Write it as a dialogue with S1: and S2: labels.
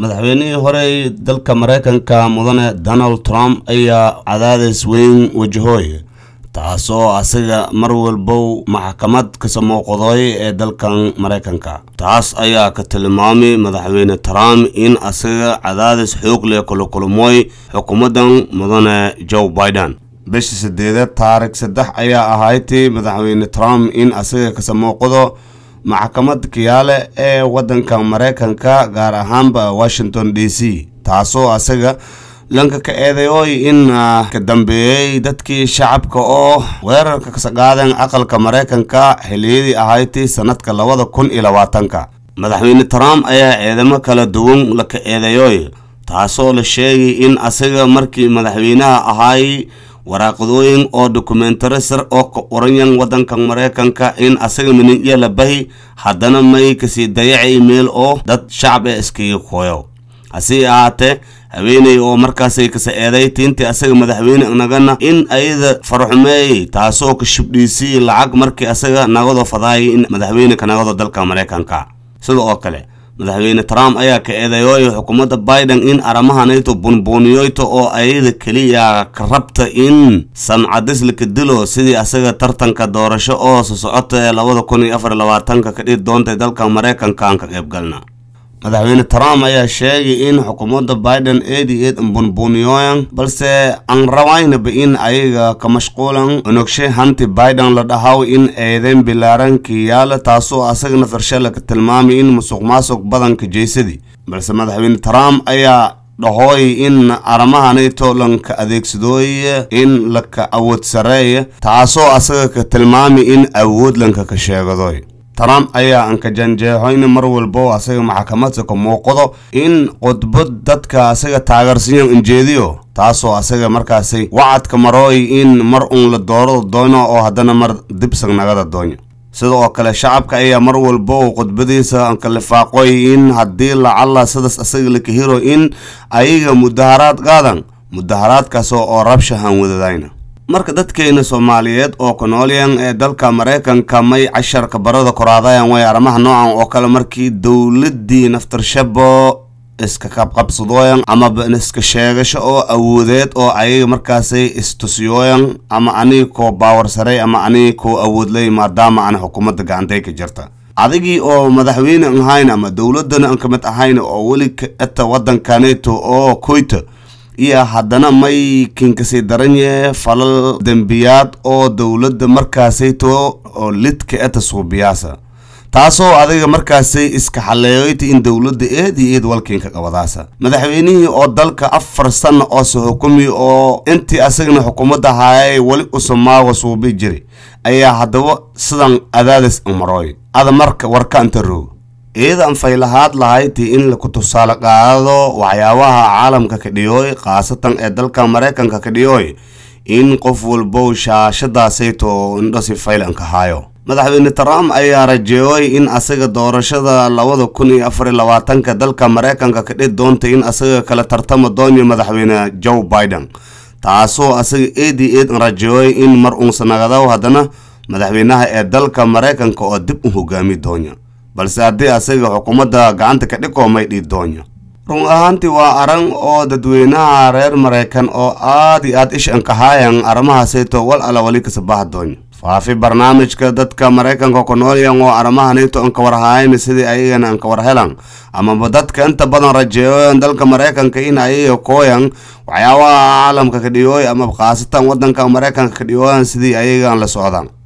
S1: madaxweynihii horey dalka maraykanka mudane donald trump ayaa cadaadis weyn wajahoy taasoo asaga mar walbow maxkamad ka samooqoday ee dalkan maraykanka taas ayaa ka tilmaamay madaxweyne trump in asaga cadaadis xoog leh kala kulmooy xukuumaddan mudane joe biden bisha saddeedaad taarikh saddex ayaa ahaytay madaxweyne trump in asaga ka samooqdo maxkamad kiyaale ee waddanka maraykanka gaar ahaanba washington d c taasoo asaga lanka ka eedeyoy in ah, ka dambeeyey dadkii shacabka oo weerarka kasa qaadeen aqalka maraykanka xiliyadii ahaytii sannadka labada kun iyo labaatanka madaxweyne trump ayaa ciidamo kala duwan laka eedeyoy taasoo la sheegay in asaga markii madaxweynaha ahaay waraaqdooyin oo dokumentare sar oo ka oranyan waddanka maraykanka in asaga minin iyo bahi haddana may kasii dayacay meel oo dad shacab ee iskaga kooyo hase ahaatee haweeney oo markaasay kasa eeday tiintii asaga madaxweyne nagana in ayada faraxumeeyey taasoo ka shubdhiisii lacag markii asaga nagado fadaayay in madaxweyne ka nagado dalka maraykanka sida oo kale madaxweyne trump ayaa ka eedeeyooya xukuumadda biden in arrimahanayto bunbuuniyoyto oo ayada keliya ka rabta in samcadis dilo sidii asaga tartanka doorasho oo sosocota ee labada kun iyo afar labaatanka ka dhigi doonta dalka maraykanka aan ka qayb galna madaxweyne trump ayaa sheegay in xukuumadda biden eed iyo eed unbunbuniyoyan balse aan rabaynaba in ayaga ka mashquulan unugshe hanti biden la dhahaw in eedeen bilaaranki yaala taasoo asagana ka tilmaamay in musuqmaasuq badanka jeysadi balse madaxweyne trump ayaa dhahooy in arrimaha nato lanka adeegsadooy in laka awood sareeya taasoo asaga ka tilmaamay in awood lanka ka sheegadoy tan ayaa aan ka janjeexoyn mar walbo asaga maxkamada ka muuqdo in qudbad dadka asaga taageersiiyo injeediyo taasoo asaga markaasi wacadka marooy in mar uun la doorado doono oo haddana mar dibsag nagada doonyo sida oo kale shacabka ayaa mar walba oo qodbadiisa aan lifaaqoy in haddii lacalla sidaas asaga lakahiro in ayaga mudaharaad qaadan mudaharaadkaas oo rabshahan wadadayna marka dadkeena soomaaliyeed oo ku noolyan ee dalka maraykanka may casharka barada koraadayaan way arrimaha noocan oo kale markii dowladii naftarshabo iska qabqabsadooyan amaba iska sheegasho oo awoodeed oo ayaga markaasay istusiyooyan ama aniga koo baawar saray ama aniga koo awoodlay maadaama aan xukuumadda gacantay ka jirta adigii oo madaxweyne ahayn ama dowladana an ka mid ahayn oo weli ata waddankaneeto oo koyta iyo haddana may kinkasi daranye falal dembiyaad oo dowladda markaasayto oo lidka eta suubiyaasa taasoo adiga markaasay iska xaleeyayta in dowladda eed iyo eed walkiinka qabadaasa madaxweynihii oo dalka afar sanna oo se xukumiy oo intii asagana xukuumadda haayay weli usamaago suubi jiri ayaa haddaba sidan adaadas umarooy ada marka warka inta roog iyada anfay lahaad lahayti in laku tusaale qaado waxyaabaha caalamka kadhiyooy khaasatan ee dalka maraykanka kadhiyooy in qof walbow shaashadaasayto indhosi faylanka haayo madaxweyne trump ayaa rajeeyooy in asaga doorashada labada kun iyo afar iyo labaatanka dalka maraykanka ka kadhi doonta in asaga kala tartamo doonayo madaxweyne joe biden taasoo asaga eed eed rajeeyoy in mar uunsanagadaw haddana madaxweynaha ee dalka maraykanka oo dib u hogaami doonya balse haddii asaga xukuumadda gacanta ka dhigo may dhiidoonyo run ahaantii waa aran oo dadweynaha reer maraykan oo aad iyo aad ish anqahaayan arrimahasayto wal ala wali kasabaha doonyo faafi barnaamijka dadka maraykanka ku noolyan oo arrimahaniito ankawarhaayami sidii ayagana ankawar helan amaba dadka inta badan rajeeyoyan dalka maraykanka in ayaga kooyan waxyaabaha caalamka ka kadhiyooy amaba khaasatan wadanka maraykanka ka kadhiyooyan sidii ayagan la socdaan